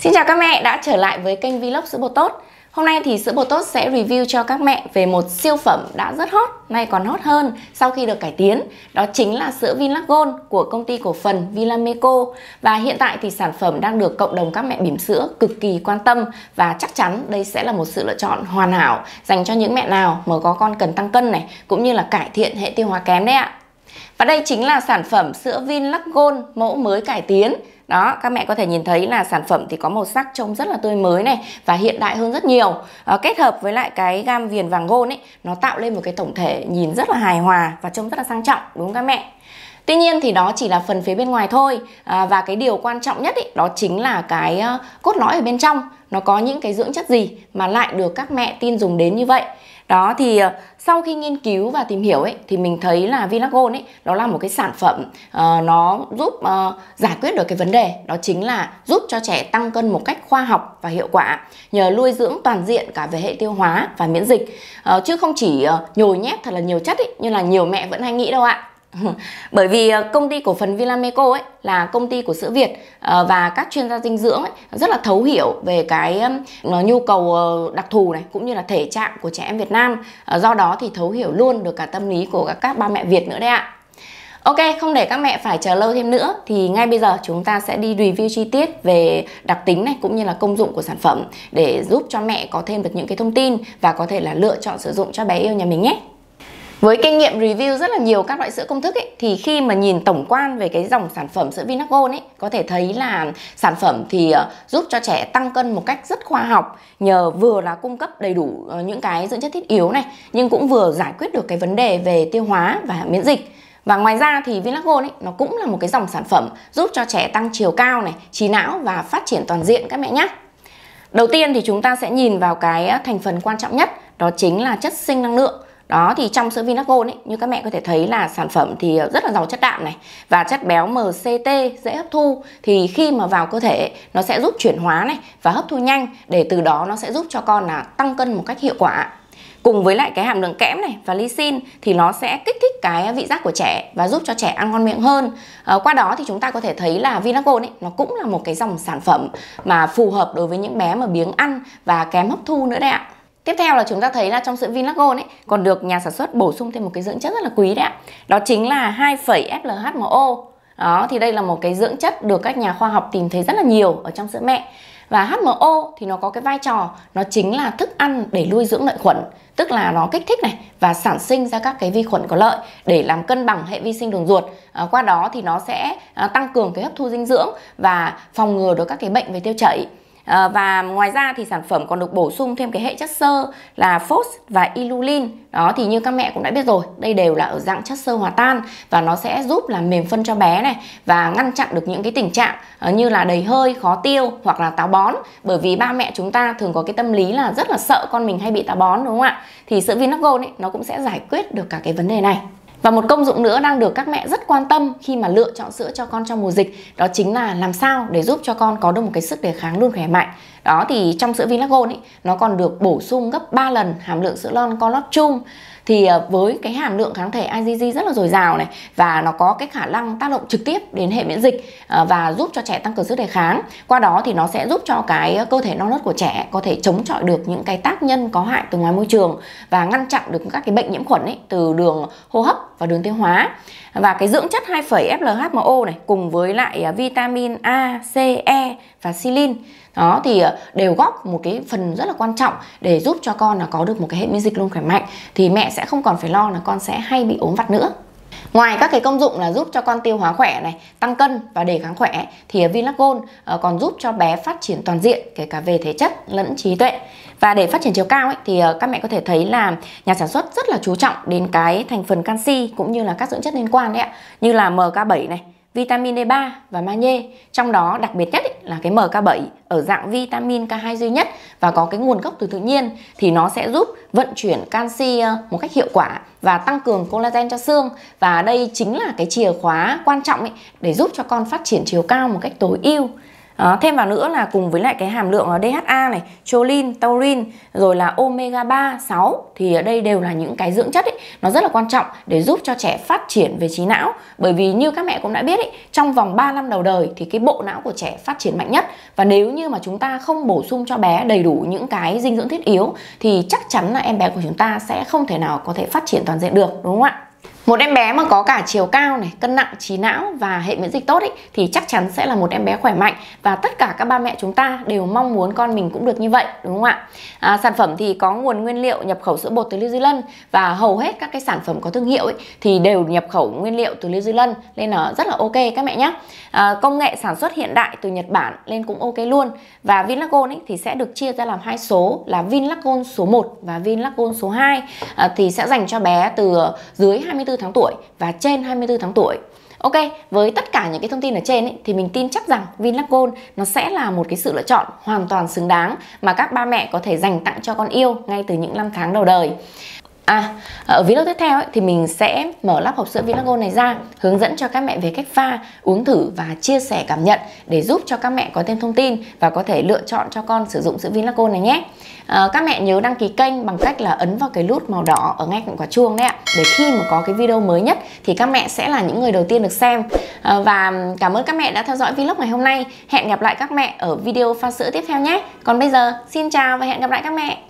Xin chào các mẹ đã trở lại với kênh Vlog Sữa Bột Tốt Hôm nay thì Sữa Bột Tốt sẽ review cho các mẹ về một siêu phẩm đã rất hot, nay còn hot hơn sau khi được cải tiến Đó chính là sữa Vinlac của công ty cổ phần Vilameco Và hiện tại thì sản phẩm đang được cộng đồng các mẹ bỉm sữa cực kỳ quan tâm Và chắc chắn đây sẽ là một sự lựa chọn hoàn hảo dành cho những mẹ nào mà có con cần tăng cân này Cũng như là cải thiện hệ tiêu hóa kém đấy ạ và đây chính là sản phẩm sữa Vin Gold mẫu mới cải tiến. Đó, các mẹ có thể nhìn thấy là sản phẩm thì có màu sắc trông rất là tươi mới này và hiện đại hơn rất nhiều. À, kết hợp với lại cái gam viền vàng gold ấy, nó tạo lên một cái tổng thể nhìn rất là hài hòa và trông rất là sang trọng đúng không các mẹ? Tuy nhiên thì đó chỉ là phần phía bên ngoài thôi à, và cái điều quan trọng nhất ý, đó chính là cái ờ, cốt lõi ở bên trong nó có những cái dưỡng chất gì mà lại được các mẹ tin dùng đến như vậy đó thì ờ, sau khi nghiên cứu và tìm hiểu ấy thì mình thấy là Vinagon ấy nó là một cái sản phẩm uh, nó giúp uh, giải quyết được cái vấn đề đó chính là giúp cho trẻ tăng cân một cách khoa học và hiệu quả nhờ nuôi dưỡng toàn diện cả về hệ tiêu hóa và miễn dịch uh, chứ không chỉ uh, nhồi nhét thật là nhiều chất ấy như là nhiều mẹ vẫn hay nghĩ đâu ạ bởi vì ờ, công ty cổ phần Vilameco ấy là công ty của sữa Việt ờ, và các chuyên gia dinh dưỡng ấy, rất là thấu hiểu về cái nhu cầu ờ, đặc thù này cũng như là thể trạng của trẻ em Việt Nam do đó thì thấu hiểu luôn được cả tâm lý của các ba mẹ Việt nữa đấy ạ Ok, không để các mẹ phải chờ lâu thêm nữa thì ngay bây giờ chúng ta sẽ đi review chi tiết về đặc tính này cũng như là công dụng của sản phẩm để giúp cho mẹ có thêm được những cái thông tin và có thể là lựa chọn sử dụng cho bé yêu nhà mình nhé. Với kinh nghiệm review rất là nhiều các loại sữa công thức ấy, thì khi mà nhìn tổng quan về cái dòng sản phẩm sữa Vinagold ấy có thể thấy là sản phẩm thì ờ, giúp cho trẻ tăng cân một cách rất khoa học nhờ vừa là cung cấp đầy đủ ờ, những cái dưỡng chất thiết yếu này nhưng cũng vừa giải quyết được cái vấn đề về tiêu hóa và miễn dịch. Và ngoài ra thì Vinagold ấy, nó cũng là một cái dòng sản phẩm giúp cho trẻ tăng chiều cao này, trí não và phát triển toàn diện các mẹ nhé. Đầu tiên thì chúng ta sẽ nhìn vào cái ờ, thành phần quan trọng nhất đó chính là chất sinh năng lượng đó thì trong sữa Vinagol ấy, như các mẹ có thể thấy là sản phẩm thì rất là giàu chất đạm này và chất béo MCT dễ hấp thu thì khi mà vào cơ thể nó sẽ giúp chuyển hóa này và hấp thu nhanh để từ đó nó sẽ giúp cho con là tăng cân một cách hiệu quả cùng với lại cái hàm lượng kẽm này và lysin thì nó sẽ kích thích cái vị giác của trẻ và giúp cho trẻ ăn ngon miệng hơn à, qua đó thì chúng ta có thể thấy là Vinagol ấy nó cũng là một cái dòng sản phẩm mà phù hợp đối với những bé mà biếng ăn và kém hấp thu nữa đấy ạ Tiếp theo là chúng ta thấy là trong sữa Vinlagon ấy còn được nhà sản xuất bổ sung thêm một cái dưỡng chất rất là quý đấy ạ. Đó chính là 2,FLHMO. Đó thì đây là một cái dưỡng chất được các nhà khoa học tìm thấy rất là nhiều ở trong sữa mẹ. Và HMO thì nó có cái vai trò nó chính là thức ăn để nuôi dưỡng lợi khuẩn, tức là nó kích thích này và sản sinh ra các cái vi khuẩn có lợi để làm cân bằng hệ vi sinh đường ruột. À, qua đó thì nó sẽ à, tăng cường cái hấp thu dinh dưỡng và phòng ngừa được các cái bệnh về tiêu chảy. Ờ, và ngoài ra thì sản phẩm còn được bổ sung thêm cái hệ chất xơ là phos và ilulin đó thì như các mẹ cũng đã biết rồi đây đều là ở dạng chất xơ hòa tan và nó sẽ giúp làm mềm phân cho bé này và ngăn chặn được những cái tình trạng ờ, như là đầy hơi khó tiêu hoặc là táo bón bởi vì ba mẹ chúng ta thường có cái tâm lý là rất là sợ con mình hay bị táo bón đúng không ạ thì sữa vinago ấy, nó cũng sẽ giải quyết được cả cái vấn đề này và một công dụng nữa đang được các mẹ rất quan tâm khi mà lựa chọn sữa cho con trong mùa dịch đó chính là làm sao để giúp cho con có được một cái sức đề kháng luôn khỏe mạnh đó thì trong sữa Vinacol ấy, nó còn được bổ sung gấp 3 lần hàm lượng sữa non colostrum thì ờ, với cái hàm lượng kháng thể IgG rất là dồi dào này và nó có cái khả năng tác động trực tiếp đến hệ miễn dịch ờ, và giúp cho trẻ tăng cường sức đề kháng qua đó thì nó sẽ giúp cho cái cơ thể non nớt của trẻ có thể chống chọi được những cái tác nhân có hại từ ngoài môi trường và ngăn chặn được các cái bệnh nhiễm khuẩn ấy từ đường hô hấp và đường tiêu hóa và cái dưỡng chất 2, FLHMO này cùng với lại à, vitamin A, C, E và silin đó thì ờ, đều góp một cái phần rất là quan trọng để giúp cho con là có được một cái hệ miễn dịch luôn khỏe mạnh thì mẹ sẽ không còn phải lo là con sẽ hay bị ốm vặt nữa Ngoài các cái công dụng là giúp cho con tiêu hóa khỏe này, tăng cân và đề kháng khỏe thì Vinacol ờ, còn giúp cho bé phát triển toàn diện kể cả về thể chất lẫn trí tuệ. Và để phát triển chiều cao ấy, thì ờ, các mẹ có thể thấy là nhà sản xuất rất là chú trọng đến cái thành phần canxi cũng như là các dưỡng chất liên quan đấy ạ, như là MK7 này, vitamin D3 và magie. Trong đó đặc biệt nhất ý, là cái MK7 ở dạng vitamin K2 duy nhất và có cái nguồn gốc từ tự nhiên thì nó sẽ giúp vận chuyển canxi ờ, một cách hiệu quả và tăng cường collagen cho xương và đây chính là cái chìa khóa quan trọng ý, để giúp cho con phát triển chiều cao một cách tối ưu đó, thêm vào nữa là cùng với lại cái hàm lượng ờ, DHA này, choline, taurine, rồi là omega 3, 6 thì ở đây đều là những cái dưỡng chất ấy, nó rất là quan trọng để giúp cho trẻ phát triển về trí não bởi vì như các mẹ cũng đã biết ấy, trong vòng 3 năm đầu đời thì cái bộ não của trẻ phát triển mạnh nhất và nếu như mà chúng ta không bổ sung cho bé đầy đủ những cái dinh dưỡng thiết yếu thì chắc chắn là em bé của chúng ta sẽ không thể nào có thể phát triển toàn diện được đúng không ạ? một em bé mà có cả chiều cao này cân nặng trí não và hệ miễn dịch tốt ấy, thì chắc chắn sẽ là một em bé khỏe mạnh và tất cả các ba mẹ chúng ta đều mong muốn con mình cũng được như vậy đúng không ạ à, sản phẩm thì có nguồn nguyên liệu nhập khẩu sữa bột từ New Zealand và hầu hết các cái sản phẩm có thương hiệu ấy, thì đều nhập khẩu nguyên liệu từ New Zealand nên là rất là ok các mẹ nhé à, công nghệ sản xuất hiện đại từ Nhật Bản lên cũng ok luôn và Vinlacon ấy, thì sẽ được chia ra làm hai số là Vinlacon số 1 và Vinlacon số 2 à, thì sẽ dành cho bé từ dưới 24 24 tháng tuổi và trên 24 tháng tuổi. Ok, với tất cả những cái thông tin ở trên ấy, thì mình tin chắc rằng Vinagold nó sẽ là một cái sự lựa chọn hoàn toàn xứng đáng mà các ba mẹ có thể dành tặng cho con yêu ngay từ những năm tháng đầu đời. À, à, ở video tiếp theo ấy, thì mình sẽ mở lắp hộp sữa Vinago này ra, hướng dẫn cho các mẹ về cách pha, uống thử và chia sẻ cảm nhận để giúp cho các mẹ có thêm thông tin và có thể lựa chọn cho con sử dụng sữa Vinago này nhé. À, các mẹ nhớ đăng ký kênh bằng cách là ấn vào cái nút màu đỏ ở ngay cạnh quả chuông đấy ạ, để khi mà có cái video mới nhất thì các mẹ sẽ là những người đầu tiên được xem. À, và cảm ơn các mẹ đã theo dõi vlog ngày hôm nay. Hẹn gặp lại các mẹ ở video pha sữa tiếp theo nhé. Còn bây giờ, xin chào và hẹn gặp lại các mẹ.